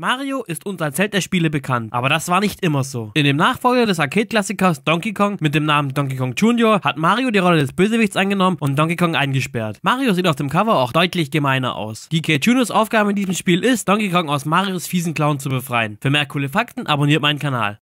Mario ist uns als Held der Spiele bekannt, aber das war nicht immer so. In dem Nachfolger des Arcade-Klassikers Donkey Kong mit dem Namen Donkey Kong Jr. hat Mario die Rolle des Bösewichts angenommen und Donkey Kong eingesperrt. Mario sieht auf dem Cover auch deutlich gemeiner aus. DK Juniors Aufgabe in diesem Spiel ist, Donkey Kong aus Marios fiesen Clown zu befreien. Für mehr coole Fakten abonniert meinen Kanal.